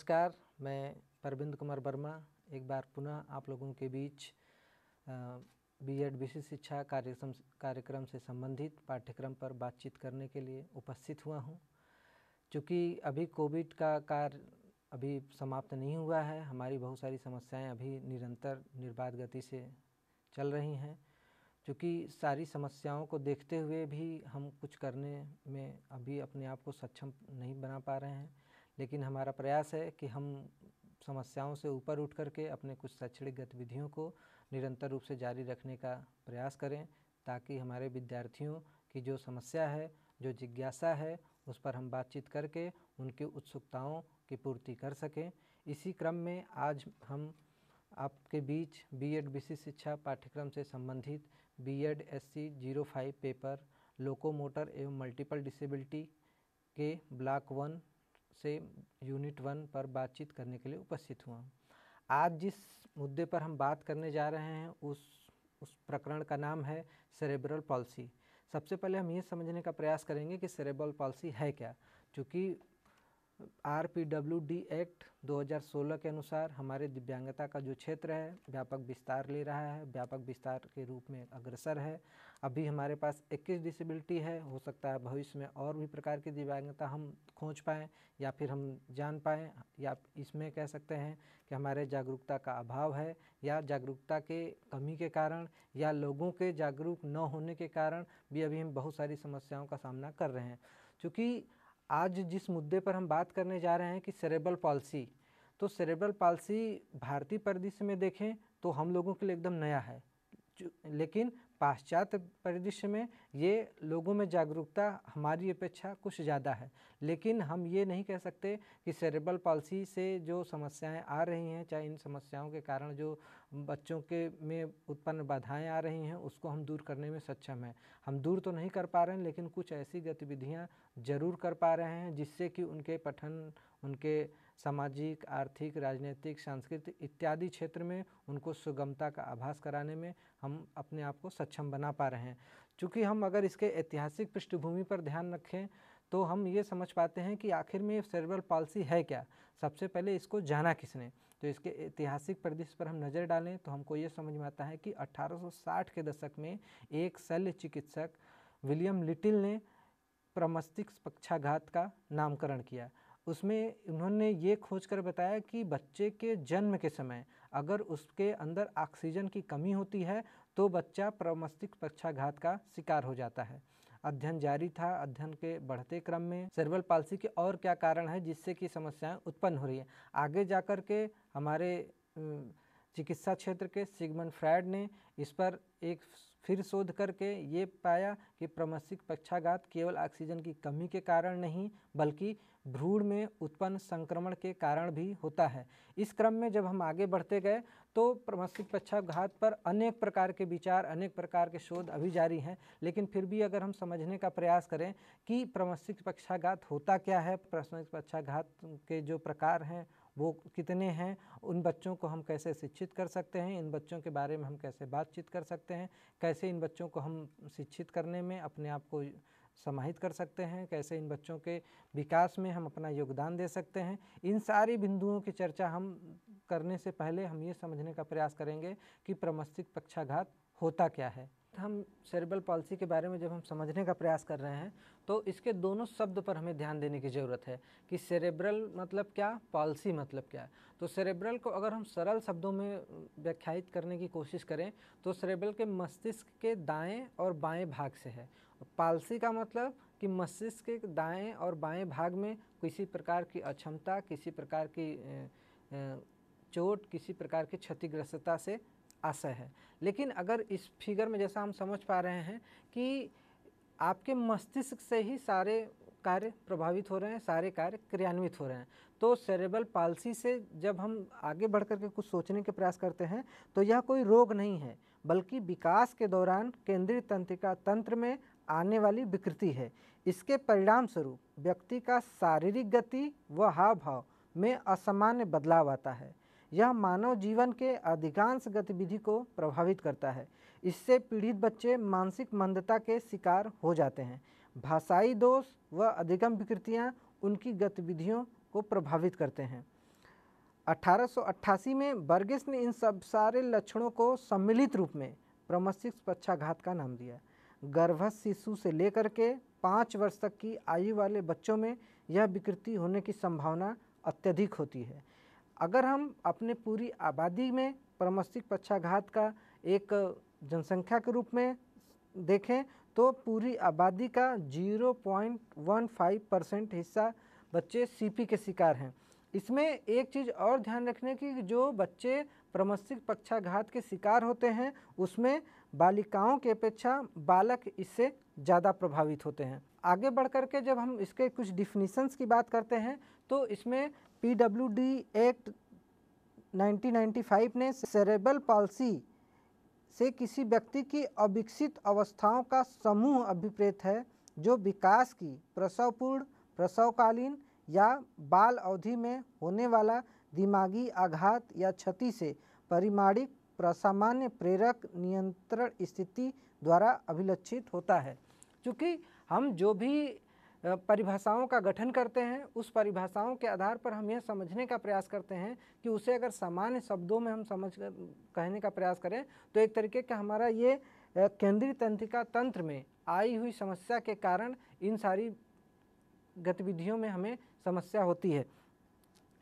नमस्कार मैं परविंद कुमार वर्मा एक बार पुनः आप लोगों के बीच बी एड विशेष शिक्षा कार्यक्रम कार्यक्रम से संबंधित पाठ्यक्रम पर बातचीत करने के लिए उपस्थित हुआ हूं चूँकि अभी कोविड का कार्य अभी समाप्त नहीं हुआ है हमारी बहुत सारी समस्याएं अभी निरंतर निर्बाध गति से चल रही हैं चूँकि सारी समस्याओं को देखते हुए भी हम कुछ करने में अभी अपने आप को सक्षम नहीं बना पा रहे हैं लेकिन हमारा प्रयास है कि हम समस्याओं से ऊपर उठ करके अपने कुछ शैक्षणिक गतिविधियों को निरंतर रूप से जारी रखने का प्रयास करें ताकि हमारे विद्यार्थियों की जो समस्या है जो जिज्ञासा है उस पर हम बातचीत करके उनकी उत्सुकताओं की पूर्ति कर सकें इसी क्रम में आज हम आपके बीच बीएड विशिष्ट शिक्षा पाठ्यक्रम से संबंधित B Ed SC zero five paper locomotor एवं मल्टीपल डिसेबिलिटी के ब्लॉक वन से यूनिट वन पर बातचीत करने के लिए उपस्थित हुआ आज जिस मुद्दे पर हम बात करने जा रहे हैं उस उस प्रकरण का नाम है सेरेब्रल पॉलिसी सबसे पहले हम ये समझने का प्रयास करेंगे कि सेरेब्रल पॉलिसी है क्या चूँकि R P W D act 2016 के अनुसार हमारे दिव्यांगता का जो क्षेत्र है व्यापक विस्तार ले रहा है व्यापक विस्तार के रूप में अग्रसर है अभी हमारे पास 21 डिसेबिलिटी है हो सकता है भविष्य में और भी प्रकार की दिव्यांगता हम खोज पाएँ या फिर हम जान पाएँ या इसमें कह सकते हैं कि हमारे जागरूकता का अभाव है या जागरूकता के कमी के कारण या लोगों के जागरूक न होने के कारण भी अभी हम बहुत सारी समस्याओं का सामना कर रहे हैं चूँकि आज जिस मुद्दे पर हम बात करने जा रहे हैं कि सेरेबल पॉलिसी तो सेरेबल पॉलिसी भारतीय परिदृश्य में देखें तो हम लोगों के लिए एकदम नया है लेकिन पाश्चात्य परिदृश्य में ये लोगों में जागरूकता हमारी अपेक्षा कुछ ज़्यादा है लेकिन हम ये नहीं कह सकते कि सेरेबल पॉलिसी से जो समस्याएं आ रही हैं चाहे इन समस्याओं के कारण जो बच्चों के में उत्पन्न बाधाएं आ रही हैं उसको हम दूर करने में सक्षम हैं हम दूर तो नहीं कर पा रहे हैं लेकिन कुछ ऐसी गतिविधियाँ ज़रूर कर पा रहे हैं जिससे कि उनके पठन उनके सामाजिक आर्थिक राजनीतिक सांस्कृतिक इत्यादि क्षेत्र में उनको सुगमता का आभास कराने में हम अपने आप को सक्षम बना पा रहे हैं चूँकि हम अगर इसके ऐतिहासिक पृष्ठभूमि पर ध्यान रखें तो हम ये समझ पाते हैं कि आखिर में सेरेब्रल पॉलिसी है क्या सबसे पहले इसको जाना किसने तो इसके ऐतिहासिक परिदृश्य पर हम नज़र डालें तो हमको ये समझ में आता है कि 1860 के दशक में एक शल्य चिकित्सक विलियम लिटिल ने प्रमस्तिष्क पक्षाघात का नामकरण किया उसमें उन्होंने ये खोज कर बताया कि बच्चे के जन्म के समय अगर उसके अंदर ऑक्सीजन की कमी होती है तो बच्चा प्रमस्तिष्क पक्षाघात का शिकार हो जाता है अध्ययन जारी था अध्ययन के बढ़ते क्रम में सर्वल पालसी के और क्या कारण है जिससे कि समस्याएं उत्पन्न हो रही है आगे जाकर के हमारे चिकित्सा क्षेत्र के सिगमन फ्रैड ने इस पर एक फिर शोध करके ये पाया कि प्रमस्तिक पक्षाघात केवल ऑक्सीजन की कमी के कारण नहीं बल्कि भ्रूण में उत्पन्न संक्रमण के कारण भी होता है इस क्रम में जब हम आगे बढ़ते गए तो प्रमस्तिक पक्षाघात पर अनेक प्रकार के विचार अनेक प्रकार के शोध अभी जारी हैं लेकिन फिर भी अगर हम समझने का प्रयास करें कि प्रमस्सिक पक्षाघात होता क्या है प्रमस्सिक पक्षाघात के जो प्रकार हैं वो कितने हैं उन बच्चों को हम कैसे शिक्षित कर सकते हैं इन बच्चों के बारे में हम कैसे बातचीत कर सकते हैं कैसे इन बच्चों को हम शिक्षित करने में अपने आप को समाहित कर सकते हैं कैसे इन बच्चों के विकास में हम अपना योगदान दे सकते हैं इन सारी बिंदुओं की चर्चा हम करने से पहले हम ये समझने का प्रयास करेंगे कि प्रमस्तिक पक्षाघात होता क्या है हम सेरेब्रल पॉलिसी के बारे में जब हम समझने का प्रयास कर रहे हैं तो इसके दोनों शब्द पर हमें ध्यान देने की ज़रूरत है कि सेरेब्रल मतलब क्या पॉलिसी मतलब क्या है तो सेरेब्रल को अगर हम सरल शब्दों में व्याख्यात करने की कोशिश करें तो सेरेब्रल के मस्तिष्क के दाएं और बाएं भाग से है पॉलिसी का मतलब कि मस्तिष्क के दाएँ और बाएँ भाग में किसी प्रकार की अक्षमता किसी प्रकार की चोट किसी प्रकार की क्षतिग्रस्तता से आशय है लेकिन अगर इस फिगर में जैसा हम समझ पा रहे हैं कि आपके मस्तिष्क से ही सारे कार्य प्रभावित हो रहे हैं सारे कार्य क्रियान्वित हो रहे हैं तो सेरेबल पालसी से जब हम आगे बढ़ करके कुछ सोचने के प्रयास करते हैं तो यह कोई रोग नहीं है बल्कि विकास के दौरान केंद्रीय तंत्रिका तंत्र में आने वाली विकृति है इसके परिणाम स्वरूप व्यक्ति का शारीरिक गति व हाव भाव में असामान्य बदलाव आता है यह मानव जीवन के अधिकांश गतिविधि को प्रभावित करता है इससे पीड़ित बच्चे मानसिक मंदता के शिकार हो जाते हैं भाषाई दोष व अधिगम विकृतियाँ उनकी गतिविधियों को प्रभावित करते हैं 1888 में बर्गिस ने इन सब सारे लक्षणों को सम्मिलित रूप में प्रमस्तिष्क पक्षाघात का नाम दिया गर्भस्थ शिशु से लेकर के पाँच वर्ष तक की आयु वाले बच्चों में यह विकृति होने की संभावना अत्यधिक होती है अगर हम अपने पूरी आबादी में परमस्तिक पक्षाघात का एक जनसंख्या के रूप में देखें तो पूरी आबादी का 0.15 परसेंट हिस्सा बच्चे सीपी के शिकार हैं इसमें एक चीज़ और ध्यान रखने की जो बच्चे प्रमस्तिक पक्षाघात के शिकार होते हैं उसमें बालिकाओं की अपेक्षा बालक इससे ज़्यादा प्रभावित होते हैं आगे बढ़ करके जब हम इसके कुछ डिफिनीसन्स की बात करते हैं तो इसमें पीडब्ल्यूडी एक्ट 1995 ने सेरेबल पॉलिसी से किसी व्यक्ति की अविकसित अवस्थाओं का समूह अभिप्रेत है जो विकास की प्रसवपूर्ण प्रसवकालीन या बाल अवधि में होने वाला दिमागी आघात या क्षति से परिमाणिक प्रसामान्य प्रेरक नियंत्रण स्थिति द्वारा अभिलक्षित होता है क्योंकि हम जो भी परिभाषाओं का गठन करते हैं उस परिभाषाओं के आधार पर हम यह समझने का प्रयास करते हैं कि उसे अगर सामान्य शब्दों में हम समझ कर, कहने का प्रयास करें तो एक तरीके का हमारा ये केंद्रीय तंत्रिका तंत्र में आई हुई समस्या के कारण इन सारी गतिविधियों में हमें समस्या होती है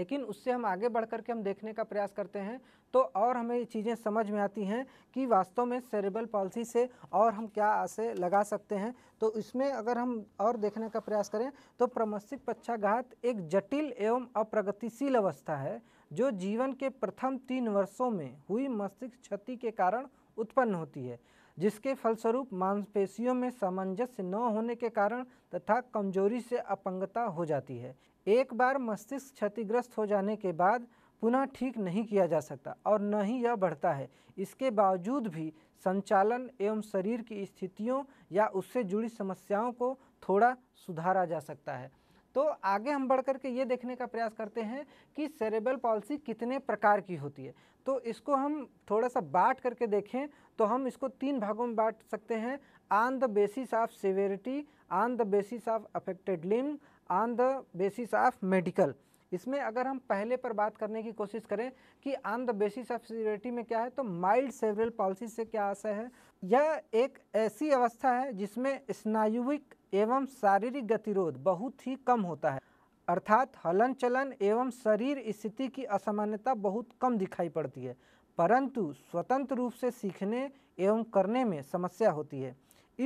लेकिन उससे हम आगे बढ़ करके हम देखने का प्रयास करते हैं तो और हमें ये चीज़ें समझ में आती हैं कि वास्तव में सेरेबल पॉलिसी से और हम क्या आशय लगा सकते हैं तो इसमें अगर हम और देखने का प्रयास करें तो प्रमस्तिक पक्षाघात एक जटिल एवं अप्रगतिशील अवस्था है जो जीवन के प्रथम तीन वर्षों में हुई मस्तिष्क क्षति के कारण उत्पन्न होती है जिसके फलस्वरूप मांसपेशियों में सामंजस्य न होने के कारण तथा कमजोरी से अपंगता हो जाती है एक बार मस्तिष्क क्षतिग्रस्त हो जाने के बाद पुनः ठीक नहीं किया जा सकता और न ही यह बढ़ता है इसके बावजूद भी संचालन एवं शरीर की स्थितियों या उससे जुड़ी समस्याओं को थोड़ा सुधारा जा सकता है तो आगे हम बढ़ करके ये देखने का प्रयास करते हैं कि सेरेबल पॉलिसी कितने प्रकार की होती है तो इसको हम थोड़ा सा बांट करके देखें तो हम इसको तीन भागों में बांट सकते हैं on the basis of severity on the basis of affected limb on the basis of medical इसमें अगर हम पहले पर बात करने की कोशिश करें कि on the basis of severity में क्या है तो माइल्ड सेवरल पॉलिसी से क्या आशय है यह एक ऐसी अवस्था है जिसमें स्नायुविक एवं शारीरिक गतिरोध बहुत ही कम होता है अर्थात हलन चलन एवं शरीर स्थिति की असामान्यता बहुत कम दिखाई पड़ती है परंतु स्वतंत्र रूप से सीखने एवं करने में समस्या होती है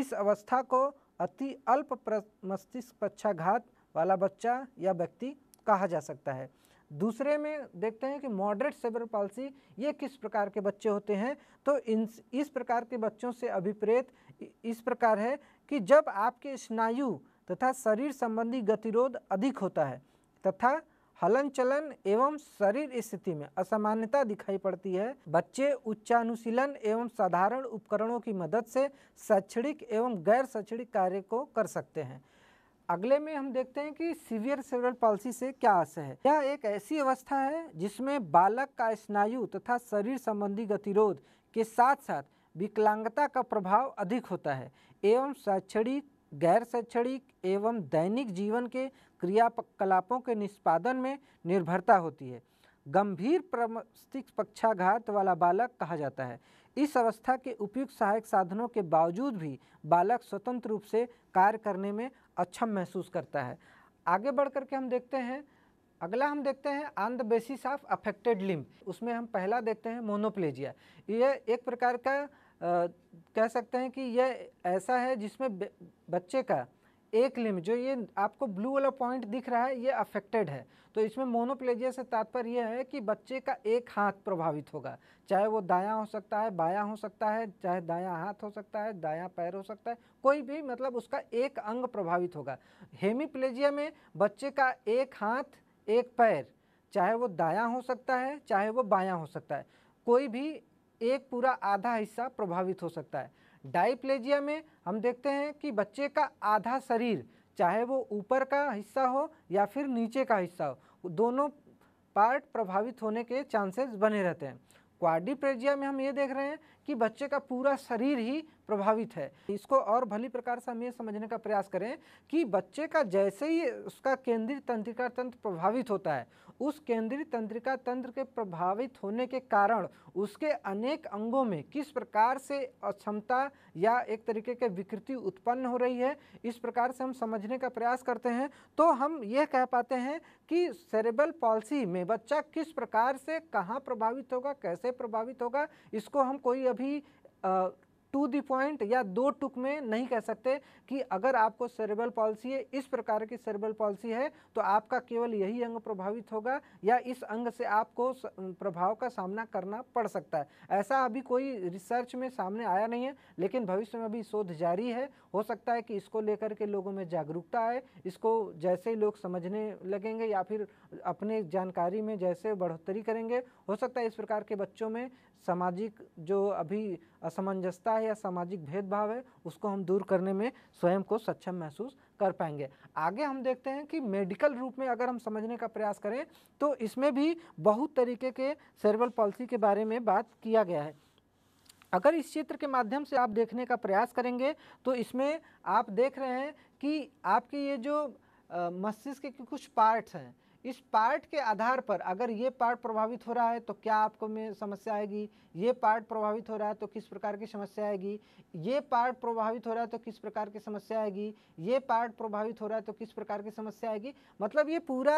इस अवस्था को अति अल्प मस्तिष्क पक्षाघात वाला बच्चा या व्यक्ति कहा जा सकता है दूसरे में देखते हैं कि मॉडरेट सेबर पॉलिसी ये किस प्रकार के बच्चे होते हैं तो इन इस प्रकार के बच्चों से अभिप्रेत इस प्रकार है कि जब आपके स्नायु तथा शरीर संबंधी गतिरोध अधिक होता है तथा हलन चलन एवं शरीर स्थिति में असामान्यता दिखाई पड़ती है बच्चे उच्चानुशीलन एवं साधारण उपकरणों की मदद से शैक्षणिक एवं गैर शैक्षणिक कार्य को कर सकते हैं अगले में हम देखते हैं कि सीवियर सेवरल पॉलिसी से क्या आशय है यह एक ऐसी अवस्था है जिसमें बालक का स्नायु तथा शरीर संबंधी गतिरोध के साथ साथ विकलांगता का प्रभाव अधिक होता है एवं शैक्षणिक गैर शैक्षणिक एवं दैनिक जीवन के क्रियाकलापों के निष्पादन में निर्भरता होती है गंभीर प्रमस्तिक पक्षाघात वाला बालक कहा जाता है इस अवस्था के उपयुक्त सहायक साधनों के बावजूद भी बालक स्वतंत्र रूप से कार्य करने में अच्छा महसूस करता है आगे बढ़ करके हम देखते हैं अगला हम देखते हैं on the basis of affected limb उसमें हम पहला देखते हैं मोनोप्लेजिया ये एक प्रकार का आ, कह सकते हैं कि यह ऐसा है जिसमें बच्चे का एक लिम्ब जो ये आपको ब्लू वाला पॉइंट दिख रहा है ये अफेक्टेड है तो इसमें मोनोप्लेजिया से तात्पर्य यह है कि बच्चे का एक हाथ प्रभावित होगा चाहे वो दायां हो सकता है बायां हो सकता है चाहे दायां हाथ हो सकता है दायां पैर हो सकता है कोई भी मतलब उसका एक अंग प्रभावित होगा हेमीप्लेजिया में बच्चे का एक हाथ एक पैर चाहे वो दायां हो सकता है चाहे वो बायां हो सकता है कोई भी एक पूरा आधा हिस्सा प्रभावित हो सकता है डाइप्लेजिया में हम देखते हैं कि बच्चे का आधा शरीर चाहे वो ऊपर का हिस्सा हो या फिर नीचे का हिस्सा हो दोनों पार्ट प्रभावित होने के चांसेस बने रहते हैं क्वाडिप्रेजिया में हम ये देख रहे हैं कि बच्चे का पूरा शरीर ही प्रभावित है इसको और भली प्रकार से हम ये समझने का प्रयास करें कि बच्चे का जैसे ही उसका केंद्रीय तंत्रिका तंत्र प्रभावित होता है उस केंद्रीय तंत्रिका तंत्र के प्रभावित होने के कारण उसके अनेक अंगों में किस प्रकार से अक्षमता या एक तरीके के विकृति उत्पन्न हो रही है इस प्रकार से हम समझने का प्रयास करते हैं तो हम यह कह पाते हैं कि सेरेबल पॉलिसी में बच्चा किस प्रकार से कहाँ प्रभावित होगा कैसे प्रभावित होगा इसको हम कोई अभी टू दी पॉइंट या दो टुक में नहीं कह सकते कि अगर आपको सेरेबल पॉलिसी है इस प्रकार की सेरेबल पॉलिसी है तो आपका केवल यही अंग प्रभावित होगा या इस अंग से आपको प्रभाव का सामना करना पड़ सकता है ऐसा अभी कोई रिसर्च में सामने आया नहीं है लेकिन भविष्य में अभी शोध जारी है हो सकता है कि इसको लेकर के लोगों में जागरूकता आए इसको जैसे ही लोग समझने लगेंगे या फिर अपने जानकारी में जैसे बढ़ोतरी करेंगे हो सकता है इस प्रकार के बच्चों में सामाजिक जो अभी असमंजसता है या सामाजिक भेदभाव है उसको हम दूर करने में स्वयं को सक्षम महसूस कर पाएंगे आगे हम देखते हैं कि मेडिकल रूप में अगर हम समझने का प्रयास करें तो इसमें भी बहुत तरीके के सर्वल पॉलिसी के बारे में बात किया गया है अगर इस चित्र के माध्यम से आप देखने का प्रयास करेंगे तो इसमें आप देख रहे हैं कि आपके ये जो मस्तिष्क के कुछ पार्ट्स हैं इस पार्ट के आधार पर अगर ये पार्ट प्रभावित हो रहा है तो क्या आपको में समस्या आएगी ये पार्ट प्रभावित हो रहा है तो किस प्रकार की समस्या आएगी ये पार्ट प्रभावित हो रहा है तो किस प्रकार की समस्या आएगी ये पार्ट प्रभावित हो रहा है तो किस प्रकार की समस्या आएगी मतलब ये पूरा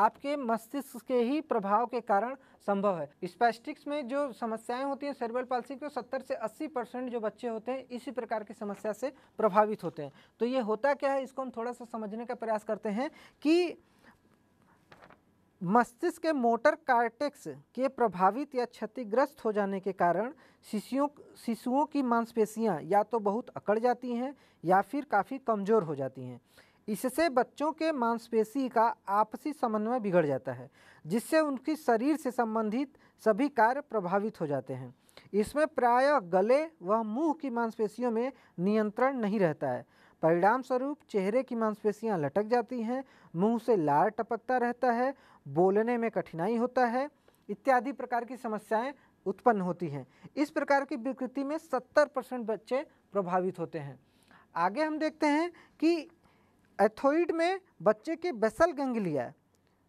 आपके मस्तिष्क के ही प्रभाव के कारण संभव है स्पेस्टिक्स में जो समस्याएं होती हैं सर्वल पालसी के सत्तर से अस्सी परसेंट जो बच्चे होते हैं इसी प्रकार की समस्या से प्रभावित होते हैं तो ये होता क्या है इसको हम थोड़ा सा समझने का प्रयास करते हैं कि मस्तिष्क के मोटर कार्टेक्स के प्रभावित या क्षतिग्रस्त हो जाने के कारण शिशुओं शिशुओं की मांसपेशियां या तो बहुत अकड़ जाती हैं या फिर काफ़ी कमज़ोर हो जाती हैं इससे बच्चों के मांसपेशी का आपसी समन्वय बिगड़ जाता है जिससे उनकी शरीर से संबंधित सभी कार्य प्रभावित हो जाते हैं इसमें प्रायः गले व मुंह की मांसपेशियों में नियंत्रण नहीं रहता है परिणाम स्वरूप चेहरे की मांसपेशियां लटक जाती हैं मुंह से लार टपकता रहता है बोलने में कठिनाई होता है इत्यादि प्रकार की समस्याएं उत्पन्न होती हैं इस प्रकार की विकृति में 70 परसेंट बच्चे प्रभावित होते हैं आगे हम देखते हैं कि एथोइड में बच्चे के बेसल गंगलिया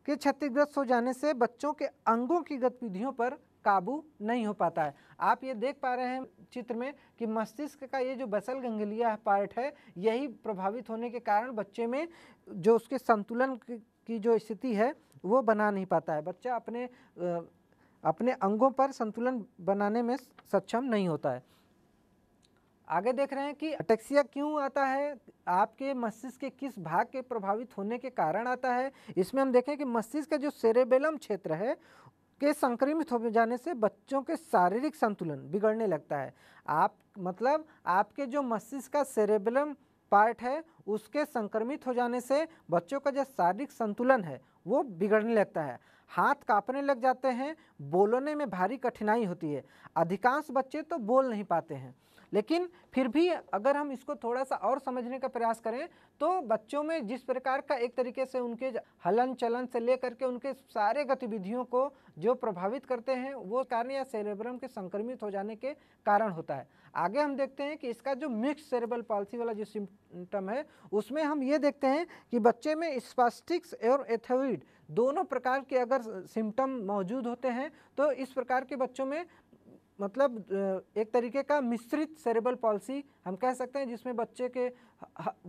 के क्षतिग्रस्त हो जाने से बच्चों के अंगों की गतिविधियों पर काबू नहीं हो पाता है आप ये देख पा रहे हैं चित्र में कि मस्तिष्क का ये जो बसल गंगलिया पार्ट है यही प्रभावित होने के कारण बच्चे में जो उसके संतुलन की जो स्थिति है वो बना नहीं पाता है बच्चा अपने अपने अंगों पर संतुलन बनाने में सक्षम नहीं होता है आगे देख रहे हैं कि अटेक्सिया क्यों आता है आपके मस्तिष्क के किस भाग के प्रभावित होने के कारण आता है इसमें हम देखें कि मस्तिष्क का जो सेरेबेलम क्षेत्र है के संक्रमित हो जाने से बच्चों के शारीरिक संतुलन बिगड़ने लगता है आप मतलब आपके जो मस्तिष्क का सेरेबेलम पार्ट है उसके संक्रमित हो जाने से बच्चों का जो शारीरिक संतुलन है वो बिगड़ने लगता है हाथ कांपने लग जाते हैं बोलने में भारी कठिनाई होती है अधिकांश बच्चे तो बोल नहीं पाते हैं लेकिन फिर भी अगर हम इसको थोड़ा सा और समझने का प्रयास करें तो बच्चों में जिस प्रकार का एक तरीके से उनके हलन चलन से लेकर के उनके सारे गतिविधियों को जो प्रभावित करते हैं वो कारण या सेरेब्रम के संक्रमित हो जाने के कारण होता है आगे हम देखते हैं कि इसका जो मिक्स सेरेबल पॉलिसी वाला जो सिम्टम है उसमें हम ये देखते हैं कि बच्चे में स्पास्टिक्स और एथोइड दोनों प्रकार के अगर सिम्टम मौजूद होते हैं तो इस प्रकार के बच्चों में मतलब एक तरीके का मिश्रित सेरेबल पॉलिसी हम कह सकते हैं जिसमें बच्चे के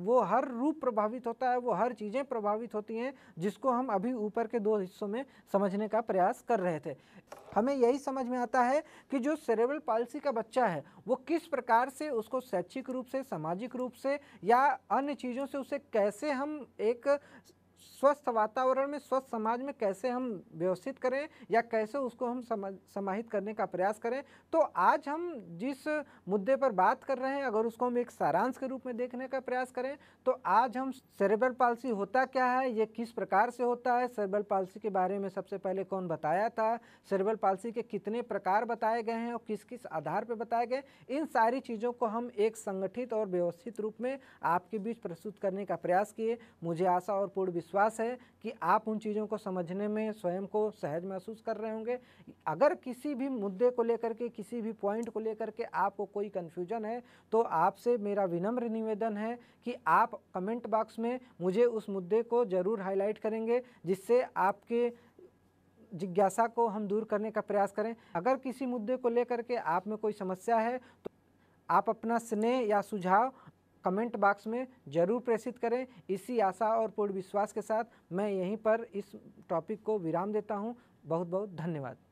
वो हर रूप प्रभावित होता है वो हर चीज़ें प्रभावित होती हैं जिसको हम अभी ऊपर के दो हिस्सों में समझने का प्रयास कर रहे थे हमें यही समझ में आता है कि जो सेरेबल पॉलिसी का बच्चा है वो किस प्रकार से उसको शैक्षिक रूप से सामाजिक रूप से या अन्य चीज़ों से उसे कैसे हम एक स्वस्थ वातावरण में स्वस्थ समाज में कैसे हम व्यवस्थित करें या कैसे उसको हम समाहित करने का प्रयास करें तो आज हम जिस मुद्दे पर बात कर रहे हैं अगर उसको हम एक सारांश के रूप में देखने का प्रयास करें तो आज हम सेरेबल पॉलिसी होता क्या है ये किस प्रकार से होता है सेरेबल पॉलिसी के बारे में सबसे पहले कौन बताया था सेरेबल पॉलिसी के कितने प्रकार बताए गए हैं और किस किस आधार पर बताए गए इन सारी चीज़ों को हम एक संगठित और व्यवस्थित रूप में आपके बीच प्रस्तुत करने का प्रयास किए मुझे आशा और पूर्ण विश्वास विश्वास है कि आप उन चीज़ों को समझने में स्वयं को सहज महसूस कर रहे होंगे अगर किसी भी मुद्दे को लेकर के किसी भी पॉइंट को लेकर के आपको कोई कन्फ्यूजन है तो आपसे मेरा विनम्र निवेदन है कि आप कमेंट बॉक्स में मुझे उस मुद्दे को ज़रूर हाईलाइट करेंगे जिससे आपके जिज्ञासा को हम दूर करने का प्रयास करें अगर किसी मुद्दे को लेकर के आप में कोई समस्या है तो आप अपना स्नेह या सुझाव कमेंट बॉक्स में ज़रूर प्रेषित करें इसी आशा और पूर्ण विश्वास के साथ मैं यहीं पर इस टॉपिक को विराम देता हूँ बहुत बहुत धन्यवाद